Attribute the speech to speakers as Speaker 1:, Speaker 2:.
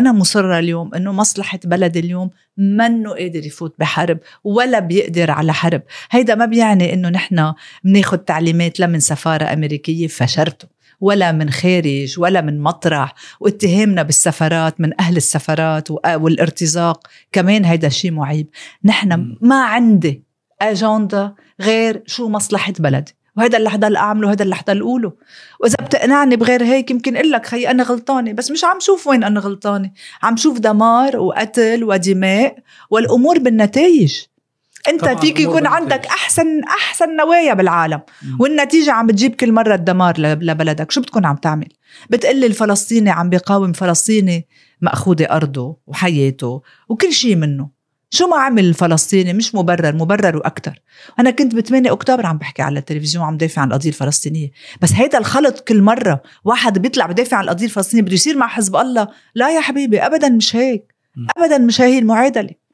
Speaker 1: أنا مصرة اليوم أنه مصلحة بلد اليوم منه قادر يفوت بحرب ولا بيقدر على حرب هيدا ما بيعني أنه نحن بناخد تعليمات لا من سفارة أمريكية فشرته ولا من خارج ولا من مطرح واتهامنا بالسفرات من أهل السفرات والارتزاق كمان هيدا شيء معيب نحن ما عندي أجندة غير شو مصلحة بلدي وهذا اللي حضل اعمله وهذا اللي حضل اقوله واذا بتقنعني بغير هيك يمكن اقول لك خيي انا غلطانه بس مش عم شوف وين انا غلطانه عم شوف دمار وقتل ودماء والامور بالنتائج انت فيك يكون عندك احسن احسن نوايا بالعالم والنتيجه عم بتجيب كل مره الدمار لبلدك شو بتكون عم تعمل بتقلي الفلسطيني عم بيقاوم فلسطيني ماخوذه ارضه وحياته وكل شيء منه شو ما عمل الفلسطيني مش مبرر مبرر واكثر انا كنت ب 8 اكتوبر عم بحكي على التلفزيون عم دافع عن القضيه الفلسطينيه بس هيدا الخلط كل مره واحد بيطلع بدافع عن القضيه الفلسطينيه بده يصير مع حزب الله لا يا حبيبي ابدا مش هيك ابدا مش هي المعادله